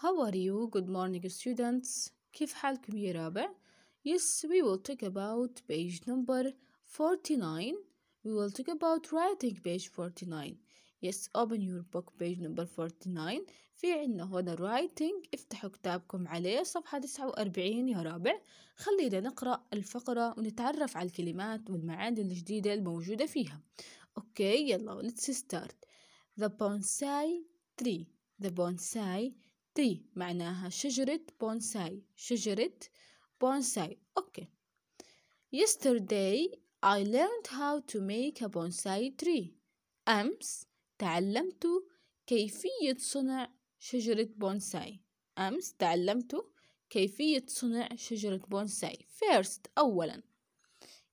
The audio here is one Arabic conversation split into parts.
How are you? Good morning students. كيف حالكم يا رابع؟ Yes, we will talk about page number 49. We will talk about writing page 49. Yes, open your book page number 49. في عنا هنا writing. افتحوا كتابكم عليه صفحة 49 يا رابع. خلينا نقرأ الفقرة ونتعرف على الكلمات والمعاني الجديدة الموجودة فيها. أوكي okay, يلا let's start. The bonsai tree. The bonsai tree. تري معناها شجرة بونساي شجرة بونساي أوكي Yesterday I learned how to make a bonsai tree أمس تعلمت كيفية صنع شجرة بونساي أمس تعلمت كيفية صنع شجرة بونساي first أولا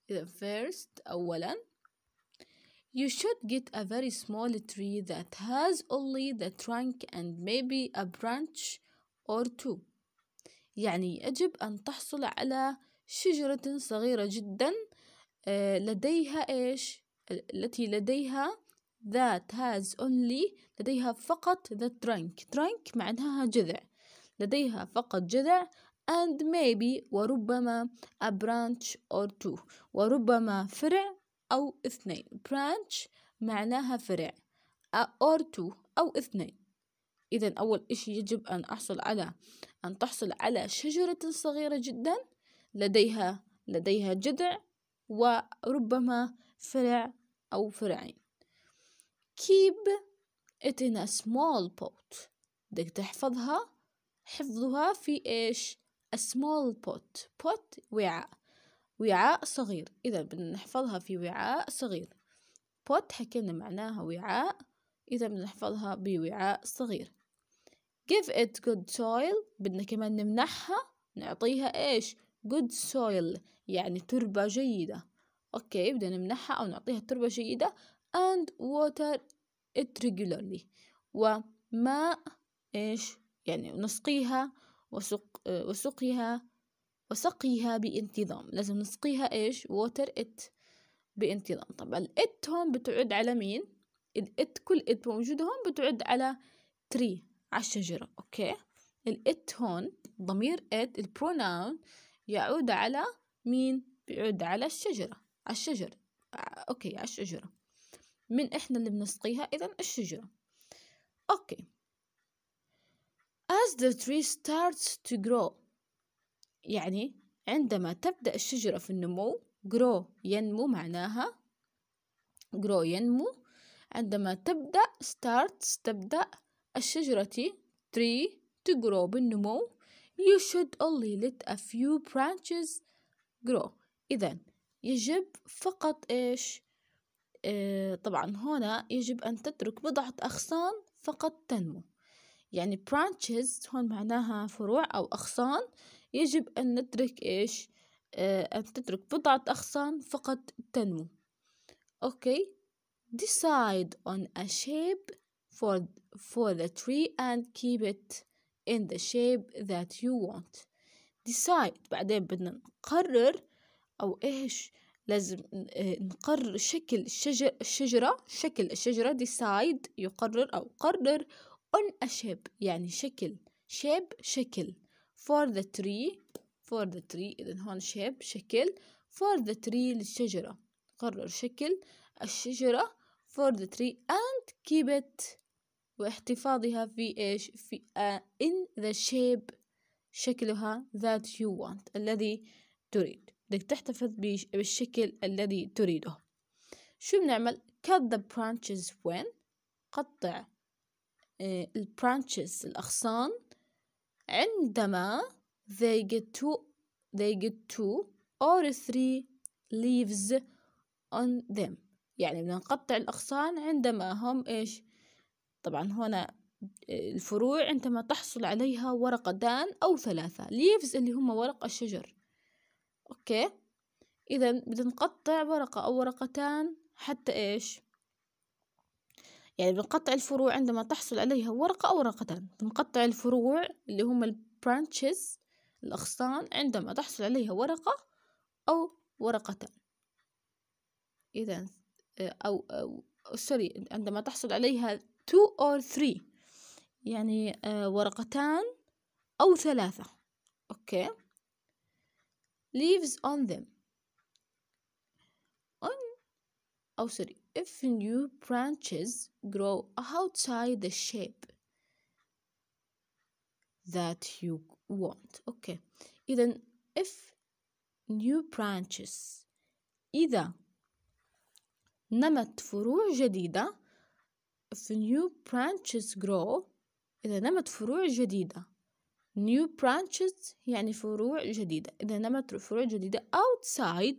إذا first أولا You should get a very small tree that has only the trunk and maybe a branch or two. يعني يجب أن تحصل على شجرة صغيرة جدا لديها إيش؟ التي لديها that has only لديها فقط the trunk trunk معناها جذع لديها فقط جذع and maybe وربما a branch or two وربما فرع أو اثنين branch معناها فرع or two أو اثنين إذا أول إشي يجب أن أحصل على أن تحصل على شجرة صغيرة جدا لديها لديها جذع وربما فرع أو فرعين keep it in a small pot بدك تحفظها حفظها في إيش a small pot pot وعاء وعاء صغير إذا بدنا نحفظها في وعاء صغير بوت حكينا معناها وعاء إذا بدنا نحفظها بوعاء صغير give it good soil بدنا كمان نمنحها نعطيها إيش good soil يعني تربة جيدة أوكي بدنا نمنحها أو نعطيها تربة جيدة and water it regularly وماء إيش يعني نسقيها وسق وسقيها وسقيها بانتظام لازم نسقيها إيش ووتر إت بانتظام طبعا الإت هون بتعد على مين الإت كل إت موجود هون بتعد على تري على الشجرة أوكي الإت هون ضمير إت البروناون يعود على مين بيعود على الشجرة على الشجر آه، أوكي على الشجرة من إحنا اللي بنسقيها إذا الشجرة أوكي As the tree starts to grow يعني عندما تبدأ الشجرة في النمو grow ينمو معناها grow ينمو عندما تبدأ starts تبدأ الشجرة tree to grow بالنمو you should only let a few branches grow إذا يجب فقط إيش اه طبعا هنا يجب أن تترك بضعة أغصان فقط تنمو يعني branches هون معناها فروع أو أغصان يجب أن نترك إيش آه، أن تترك بضعة أغصان فقط تنمو أوكي decide on a shape for for the tree and keep it in the shape that you want decide بعدين بدنا نقرر أو إيش لازم آه، نقرر شكل الشجر الشجرة شكل الشجرة decide يقرر أو قرر on a shape يعني شكل shape شكل for the tree for the tree إذا هون shape شكل for the tree للشجرة قرر شكل الشجرة for the tree and keep it واحتفاظها في إيش في uh, in the shape شكلها that you want الذي تريد بدك تحتفظ بالشكل الذي تريده شو بنعمل cut the branches when قطع uh, branches الأغصان عندما they get two they get two or three leaves on them يعني بنقطع الأغصان عندما هم إيش طبعا هنا الفروع عندما تحصل عليها ورقتان أو ثلاثة leaves اللي هم ورق الشجر أوكي إذا بتنقطع ورقة أو ورقتان حتى إيش يعني بنقطع الفروع عندما تحصل عليها ورقة أو ورقتين بنقطع الفروع اللي هم البرانشز الأغصان عندما تحصل عليها ورقة أو ورقتان إذا آه، أو, أو آه، سوري عندما تحصل عليها two or three يعني آه، ورقتان أو ثلاثة أوكي leaves on them on أو سوري if new branches grow outside the shape that you want okay Even if new branches إذا نمت فروع جديدة if new branches grow إذا نمت فروع جديدة new branches يعني فروع جديدة إذا نمت فروع جديدة outside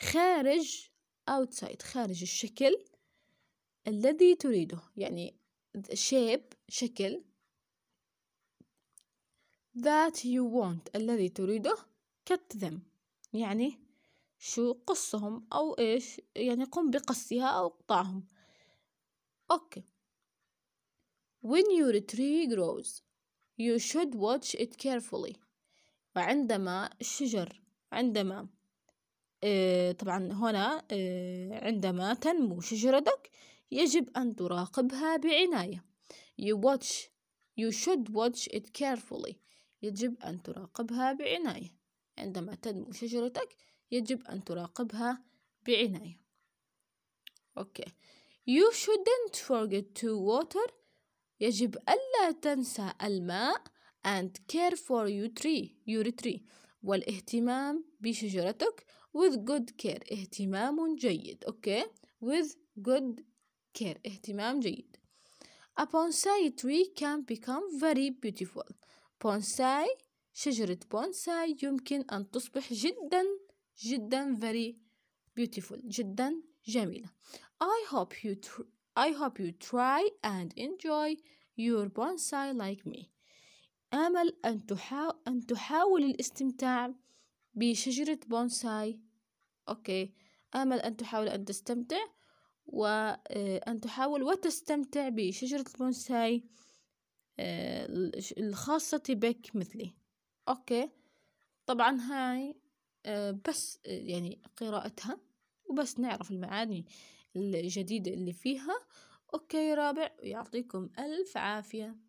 خارج outside خارج الشكل الذي تريده يعني shape شكل that you want الذي تريده cut them يعني شو قصهم أو إيش يعني قم بقصها أو اقطعهم أوكي when your tree grows you should watch it carefully وعندما الشجر عندما آه، طبعا هنا آه، عندما تنمو شجرتك يجب أن تراقبها بعناية you watch you should watch it carefully يجب أن تراقبها بعناية عندما تنمو شجرتك يجب أن تراقبها بعناية أوكي you shouldn't forget to water يجب ألا تنسى الماء and care for your tree, your tree. والاهتمام بشجرتك with good care اهتمام جيد أوكي with good care اهتمام جيد A bonsai tree can become very beautiful bonsai شجرة بونساي يمكن أن تصبح جدا جدا very beautiful جدا جميلة I hope you I hope you try and enjoy your bonsai like me آمل أن, تحا أن تحاول الاستمتاع بشجرة بونساي أوكي آمل أن تحاول أن تستمتع وأن آه، تحاول وتستمتع بشجرة البونساي آه، الخاصة بك مثلي أوكي طبعا هاي آه، بس يعني قراءتها وبس نعرف المعاني الجديدة اللي فيها أوكي رابع يعطيكم ألف عافية